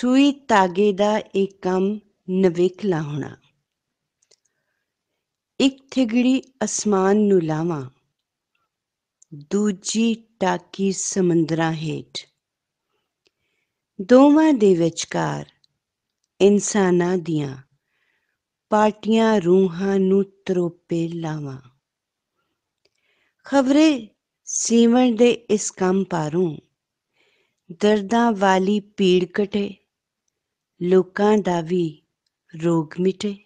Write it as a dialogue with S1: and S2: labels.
S1: ਸੂਈ ਤਾਗੇ ਦਾ ਇਹ ਕੰਮ ਨਵੇਕਲਾ ਹੋਣਾ ਇੱਕ ਠਿਗੜੀ ਅਸਮਾਨ ਨੂੰ ਲਾਵਾਂ ਦੂਜੀ ਟਾਕੀ ਸਮੁੰਦਰਾਂ ਹੇਠ ਦੋਵਾਂ ਦੇ ਵਿਚਕਾਰ ਇਨਸਾਨਾਂ ਦੀਆਂ ਪਾਰਟੀਆਂ ਰੂਹਾਂ ਨੂੰ ਤਰੋਪੇ ਲਾਵਾਂ ਖਬਰੇ ਸੀਵਣ ਦੇ ਇਸ ਕੰਮ ਪਾਰੂੰ ਦਰਦਾਂ ਵਾਲੀ ਪੀੜ ਕਟੇ ਲੋਕਾਂ ਦਾ ਵੀ ਰੋਗ ਮਿਟੇ